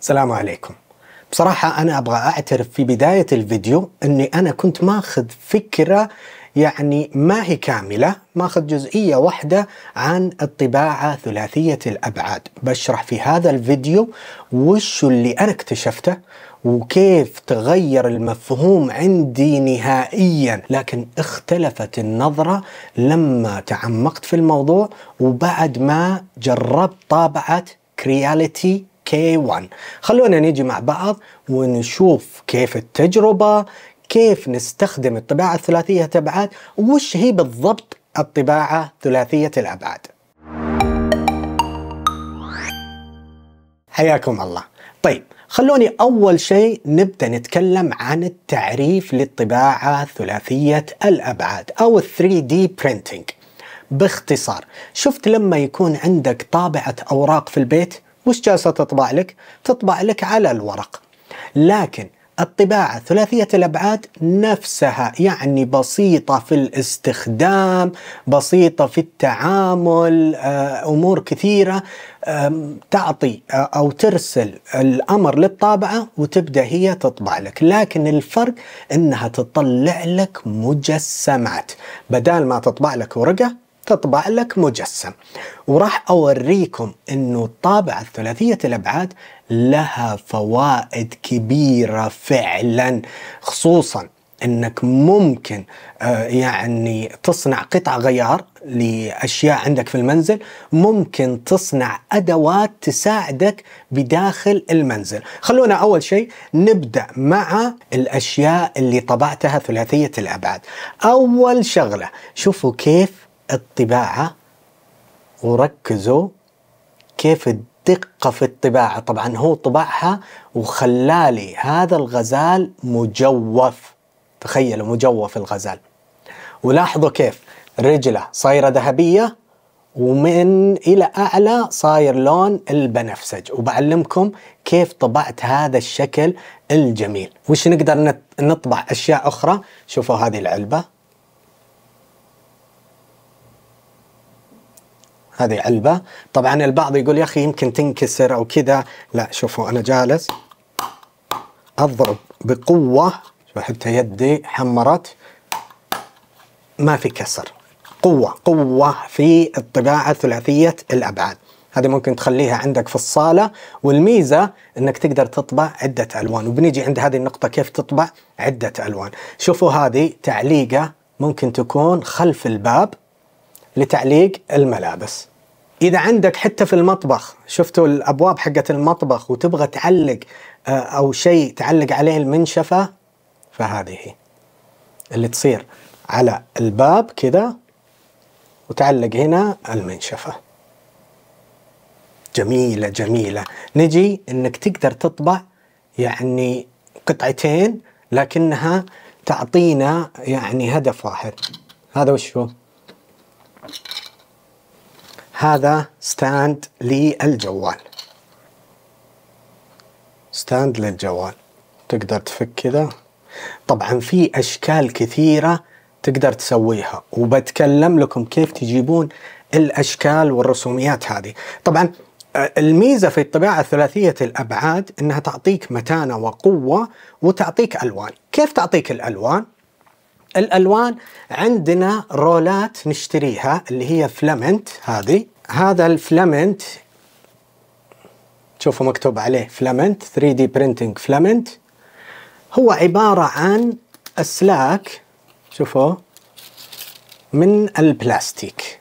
السلام عليكم بصراحة أنا أبغى أعترف في بداية الفيديو أني أنا كنت ماخذ فكرة يعني ما هي كاملة ماخذ جزئية واحدة عن الطباعة ثلاثية الأبعاد بشرح في هذا الفيديو وش اللي أنا اكتشفته وكيف تغير المفهوم عندي نهائيا لكن اختلفت النظرة لما تعمقت في الموضوع وبعد ما جربت طابعة كرياليتي K1 خلونا نيجي مع بعض ونشوف كيف التجربة كيف نستخدم الطباعة الثلاثية الأبعاد وش هي بالضبط الطباعة ثلاثية الأبعاد حياكم الله طيب خلوني أول شيء نبدأ نتكلم عن التعريف للطباعة ثلاثية الأبعاد أو 3D Printing باختصار شفت لما يكون عندك طابعة أوراق في البيت وش جالسه تطبع لك؟ تطبع لك على الورق. لكن الطباعة ثلاثية الأبعاد نفسها يعني بسيطة في الاستخدام بسيطة في التعامل آه، أمور كثيرة تعطي آه، أو ترسل الأمر للطابعة وتبدأ هي تطبع لك لكن الفرق أنها تطلع لك مجسمات بدال ما تطبع لك ورقة تطبع لك مجسم وراح أوريكم أنه الطابعة الثلاثية الأبعاد لها فوائد كبيرة فعلا خصوصا أنك ممكن آه، يعني تصنع قطع غيار لأشياء عندك في المنزل ممكن تصنع أدوات تساعدك بداخل المنزل خلونا أول شيء نبدأ مع الأشياء اللي طبعتها ثلاثية الأبعاد أول شغلة شوفوا كيف الطباعة وركزوا كيف الدقة في الطباعة طبعا هو طبعها وخلالي هذا الغزال مجوف تخيلوا مجوف الغزال ولاحظوا كيف رجله صايرة ذهبية ومن إلى أعلى صاير لون البنفسج وبعلمكم كيف طبعت هذا الشكل الجميل وش نقدر نطبع أشياء أخرى شوفوا هذه العلبة هذه علبة طبعا البعض يقول يا أخي يمكن تنكسر أو كذا لا شوفوا أنا جالس أضرب بقوة حتى يدي حمرت ما في كسر قوة قوة في الطباعة ثلاثية الأبعاد هذه ممكن تخليها عندك في الصالة والميزة انك تقدر تطبع عدة الوان وبنيجي عند هذه النقطة كيف تطبع عدة الوان شوفوا هذه تعليقة ممكن تكون خلف الباب لتعليق الملابس اذا عندك حتى في المطبخ شفتوا الابواب حقت المطبخ وتبغى تعلق آه، او شيء تعلق عليه المنشفه فهذه هي اللي تصير على الباب كذا وتعلق هنا المنشفه جميله جميله نجي انك تقدر تطبع يعني قطعتين لكنها تعطينا يعني هدف واحد هذا وش هو هذا ستاند للجوال ستاند للجوال تقدر تفك كذا طبعا في اشكال كثيره تقدر تسويها وبتكلم لكم كيف تجيبون الاشكال والرسوميات هذه طبعا آه، الميزه في الطباعه ثلاثيه الابعاد انها تعطيك متانه وقوه وتعطيك الوان كيف تعطيك الالوان الالوان عندنا رولات نشتريها اللي هي فلامنت هذه هذا الفلامنت شوفوا مكتوب عليه فلامنت 3 دي برينتينج فلامنت هو عبارة عن أسلاك شوفوا من البلاستيك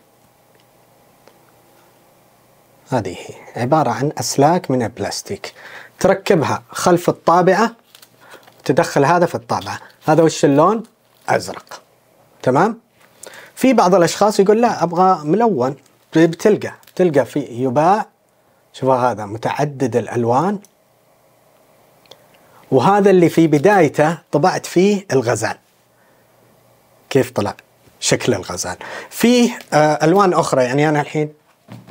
هذه هي عبارة عن أسلاك من البلاستيك تركبها خلف الطابعة تدخل هذا في الطابعة هذا وش اللون ازرق تمام في بعض الاشخاص يقول لا ابغى ملون بتلقى طيب، بتلقى في يباع شوف هذا متعدد الالوان وهذا اللي في بدايته طبعت فيه الغزال كيف طلع شكل الغزال فيه آه، الوان اخرى يعني انا الحين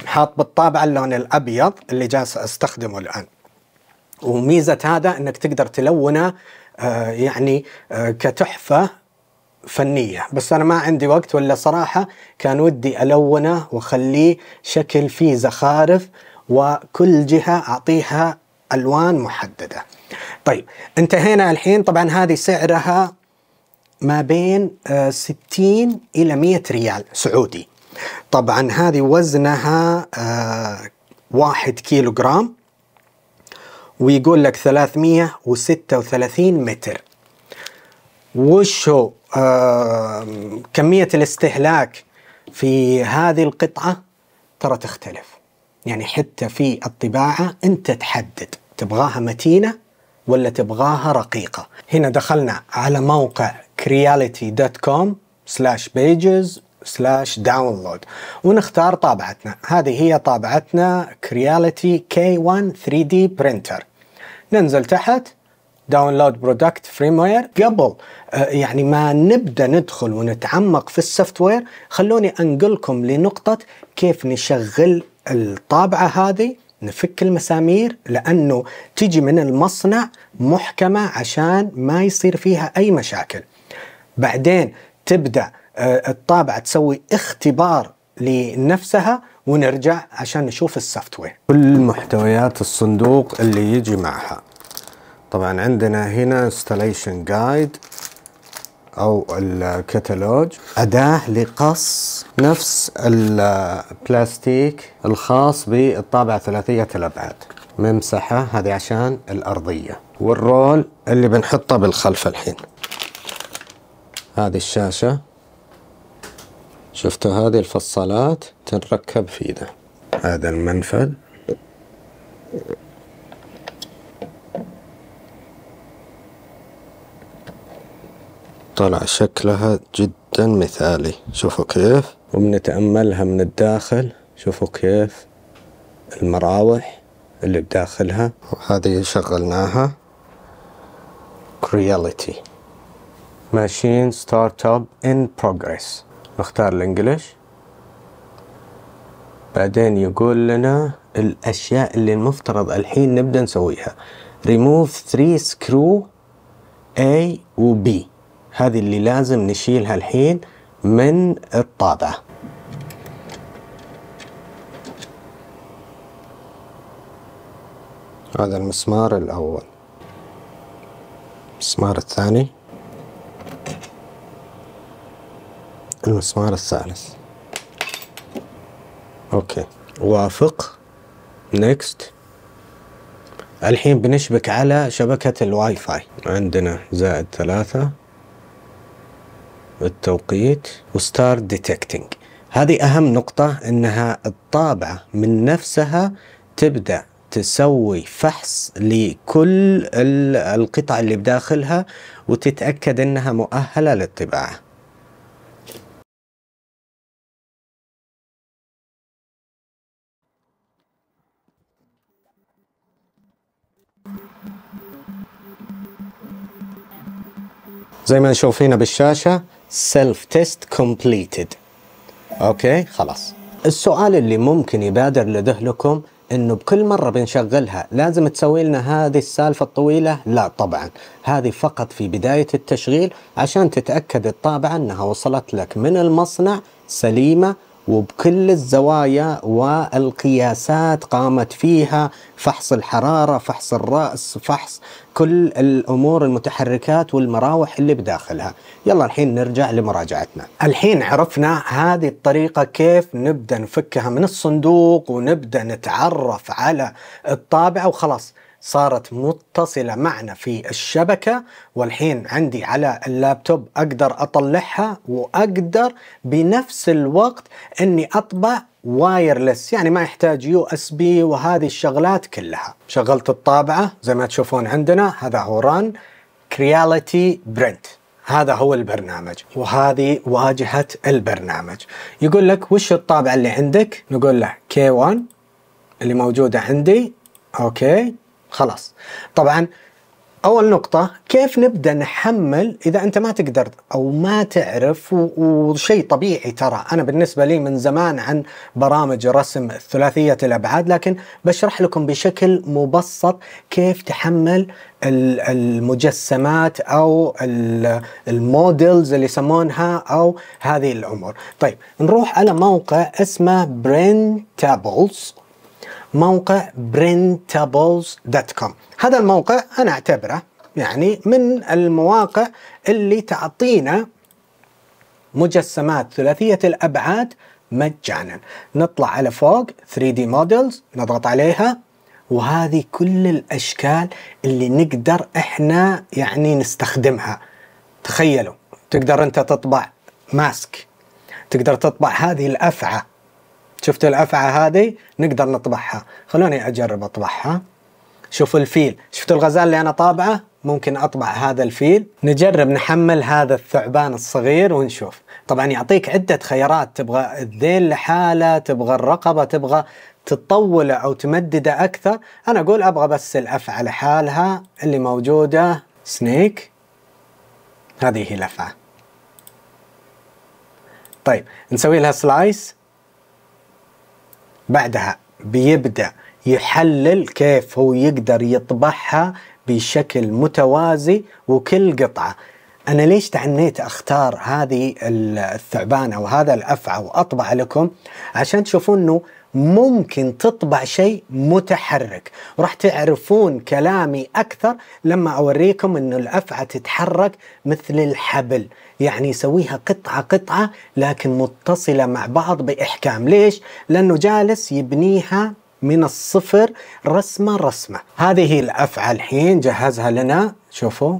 حاط بالطابعه اللون الابيض اللي جالس استخدمه الان وميزه هذا انك تقدر تلونه آه، يعني آه، كتحفه فنية بس أنا ما عندي وقت ولا صراحة كان ودي ألونه وخليه شكل فيه زخارف وكل جهة أعطيها ألوان محددة طيب انتهينا الحين طبعا هذه سعرها ما بين 60 آه، إلى 100 ريال سعودي طبعا هذه وزنها آه، واحد كيلو جرام ويقول لك 336 متر وش هو كمية الاستهلاك في هذه القطعة ترى تختلف يعني حتى في الطباعة أنت تحدد تبغاها متينة ولا تبغاها رقيقة هنا دخلنا على موقع كرياليتي دوت كوم سلاش بيجز سلاش داونلود ونختار طابعتنا هذه هي طابعتنا كرياليتي K1 3D printer ننزل تحت داونلود برودكت فريم وير قبل آه، يعني ما نبدا ندخل ونتعمق في السوفت وير خلوني انقلكم لنقطه كيف نشغل الطابعه هذه نفك المسامير لانه تجي من المصنع محكمه عشان ما يصير فيها اي مشاكل. بعدين تبدا آه، الطابعه تسوي اختبار لنفسها ونرجع عشان نشوف السوفت وير. كل محتويات الصندوق اللي يجي معها. طبعا عندنا هنا انستليشن جايد او الكتالوج اداه لقص نفس البلاستيك الخاص بالطابعه ثلاثيه الابعاد ممسحه هذه عشان الارضيه والرول اللي بنحطه بالخلف الحين هذه الشاشه شفتوا هذه الفصلات تنركب في ده هذا المنفذ طلع شكلها جدا مثالي شوفوا كيف وبنتأملها من الداخل شوفوا كيف المراوح اللي بداخلها وهذه شغلناها كرياليتي ماشين ستارت اب ان بروجريس نختار الانجليش بعدين يقول لنا الاشياء اللي المفترض الحين نبدا نسويها ريموف 3 سكرو اي وبي هذه اللي لازم نشيلها الحين من الطابعة هذا المسمار الأول المسمار الثاني المسمار الثالث اوكي وافق نيكست الحين بنشبك على شبكة الواي فاي عندنا زائد ثلاثة التوقيت وستار ديتكتنج هذه أهم نقطة أنها الطابعة من نفسها تبدأ تسوي فحص لكل القطع اللي بداخلها وتتأكد أنها مؤهلة للطباعة زي ما نشوف هنا بالشاشة سيلف تيست كومبليتد اوكي خلاص السؤال اللي ممكن يبادر لذهنكم انه بكل مرة بنشغلها لازم تسوي لنا هذه السالفة الطويلة لا طبعا هذه فقط في بداية التشغيل عشان تتأكد الطابعة انها وصلت لك من المصنع سليمة وبكل الزوايا والقياسات قامت فيها فحص الحرارة فحص الرأس فحص كل الأمور المتحركات والمراوح اللي بداخلها يلا الحين نرجع لمراجعتنا الحين عرفنا هذه الطريقة كيف نبدأ نفكها من الصندوق ونبدأ نتعرف على الطابعة وخلاص صارت متصلة معنا في الشبكة والحين عندي على اللابتوب أقدر أطلعها وأقدر بنفس الوقت أني أطبع وايرلس يعني ما يحتاج يو اس بي وهذه الشغلات كلها شغلت الطابعة زي ما تشوفون عندنا هذا هو ران كرياليتي برنت هذا هو البرنامج وهذه واجهة البرنامج يقول لك وش الطابعة اللي عندك نقول له كي 1 اللي موجودة عندي اوكي خلاص طبعا اول نقطة كيف نبدا نحمل اذا انت ما تقدر او ما تعرف وشيء طبيعي ترى انا بالنسبة لي من زمان عن برامج رسم ثلاثية الابعاد لكن بشرح لكم بشكل مبسط كيف تحمل المجسمات او المودلز اللي يسمونها او هذه الامور. طيب نروح على موقع اسمه برين تابلز موقع printables.com هذا الموقع أنا أعتبره يعني من المواقع اللي تعطينا مجسمات ثلاثية الأبعاد مجانا نطلع على فوق 3D Models نضغط عليها وهذه كل الأشكال اللي نقدر إحنا يعني نستخدمها تخيلوا تقدر أنت تطبع ماسك تقدر تطبع هذه الأفعى شفت الأفعى هذه نقدر نطبعها خلوني أجرب أطبعها شوف الفيل شفت الغزال اللي أنا طابعه ممكن أطبع هذا الفيل نجرب نحمل هذا الثعبان الصغير ونشوف طبعا يعطيك عدة خيارات تبغى الذيل لحاله تبغى الرقبة تبغى تطوله أو تمدده أكثر أنا أقول أبغى بس الأفعى لحالها اللي موجودة سنيك هذه هي الأفعى طيب نسوي لها سلايس بعدها بيبدأ يحلل كيف هو يقدر يطبعها بشكل متوازي وكل قطعة أنا ليش تعنيت أختار هذه الثعبانة وهذا الأفعى وأطبع لكم عشان تشوفون أنه ممكن تطبع شيء متحرك وراح تعرفون كلامي أكثر لما أوريكم أنه الأفعى تتحرك مثل الحبل يعني يسويها قطعة قطعة لكن متصلة مع بعض بإحكام ليش؟ لأنه جالس يبنيها من الصفر رسمة رسمة هذه الأفعى الحين جهزها لنا شوفوا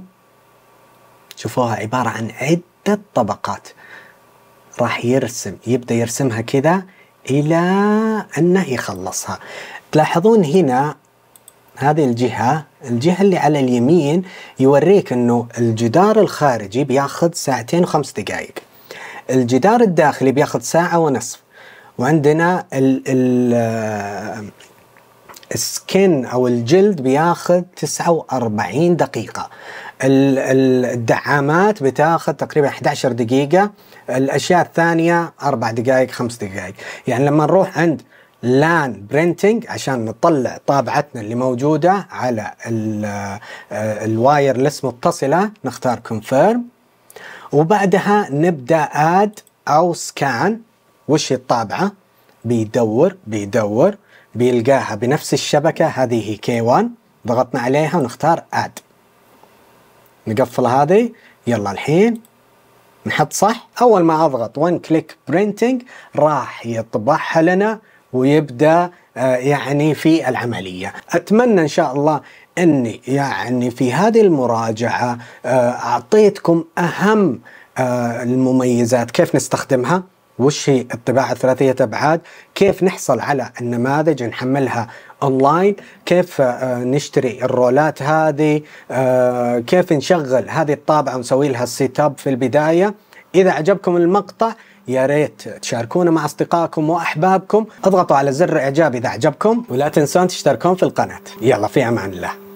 شوفوها عبارة عن عدة طبقات راح يرسم يبدأ يرسمها كذا إلى أنه يخلصها تلاحظون هنا هذه الجهة الجهة اللي على اليمين يوريك أنه الجدار الخارجي بياخذ ساعتين وخمس دقائق الجدار الداخلي بياخذ ساعة ونصف وعندنا ال ال السكن أو الجلد بياخذ 49 دقيقة الدعامات بتاخذ تقريبا 11 دقيقة الأشياء الثانية أربع دقائق خمس دقائق يعني لما نروح عند لان برينتينج عشان نطلع طابعتنا اللي موجودة على آه، الوايرلس متصلة نختار كونفيرم وبعدها نبدأ اد أو سكان وش الطابعة بيدور بيدور بيلقاها بنفس الشبكة هذه هي كي 1 ضغطنا عليها ونختار اد نقفل هذه يلا الحين نحط صح اول ما اضغط وان كليك برينتنج راح يطبعها لنا ويبدا آه، يعني في العمليه اتمنى ان شاء الله اني يعني في هذه المراجعه آه، اعطيتكم اهم آه، المميزات كيف نستخدمها وش هي الطباعة ثلاثية أبعاد كيف نحصل على النماذج نحملها اونلاين كيف آه، نشتري الرولات هذه آه، كيف نشغل هذه الطابعه ونسوي لها السيت اب في البدايه اذا عجبكم المقطع يا ريت تشاركونا مع اصدقائكم واحبابكم اضغطوا على زر اعجاب اذا عجبكم ولا تنسون تشتركون في القناه يلا في امان الله